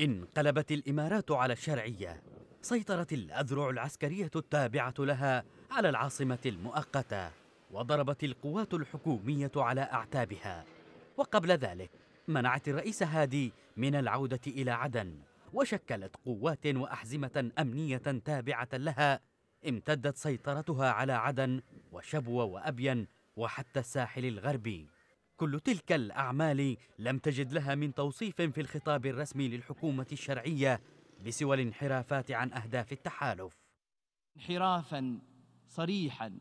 انقلبت الإمارات على الشرعية سيطرت الأذرع العسكرية التابعة لها على العاصمة المؤقتة وضربت القوات الحكومية على أعتابها وقبل ذلك منعت الرئيس هادي من العودة إلى عدن وشكلت قوات وأحزمة أمنية تابعة لها امتدت سيطرتها على عدن وشبوة وأبين وحتى الساحل الغربي كل تلك الأعمال لم تجد لها من توصيف في الخطاب الرسمي للحكومة الشرعية لسوى الانحرافات عن أهداف التحالف انحرافا صريحا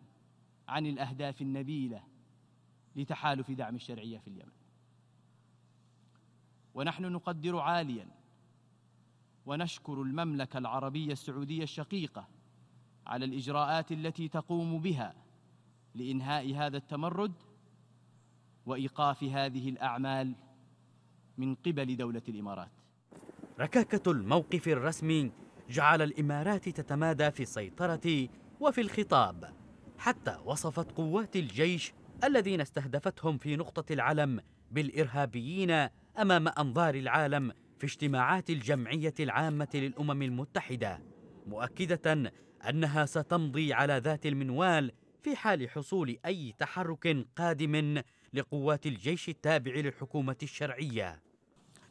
عن الأهداف النبيلة لتحالف دعم الشرعية في اليمن ونحن نقدر عاليا ونشكر المملكة العربية السعودية الشقيقة على الإجراءات التي تقوم بها لإنهاء هذا التمرد وايقاف هذه الاعمال من قبل دوله الامارات ركاكه الموقف الرسمي جعل الامارات تتمادى في السيطره وفي الخطاب حتى وصفت قوات الجيش الذين استهدفتهم في نقطه العلم بالارهابيين امام انظار العالم في اجتماعات الجمعيه العامه للامم المتحده مؤكده انها ستمضي على ذات المنوال في حال حصول أي تحرك قادم لقوات الجيش التابع للحكومة الشرعية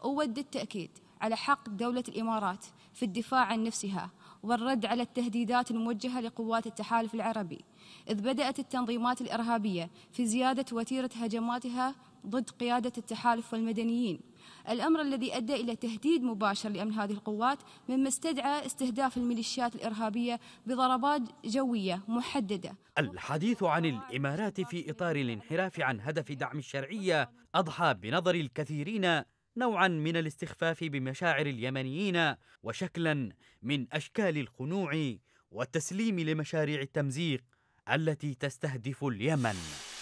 أود التأكيد على حق دولة الإمارات في الدفاع عن نفسها والرد على التهديدات الموجهة لقوات التحالف العربي إذ بدأت التنظيمات الإرهابية في زيادة وتيرة هجماتها ضد قيادة التحالف والمدنيين الأمر الذي أدى إلى تهديد مباشر لأمن هذه القوات مما استدعى استهداف الميليشيات الإرهابية بضربات جوية محددة الحديث عن الإمارات في إطار الانحراف عن هدف دعم الشرعية أضحى بنظر الكثيرين نوعا من الاستخفاف بمشاعر اليمنيين وشكلا من اشكال الخنوع والتسليم لمشاريع التمزيق التي تستهدف اليمن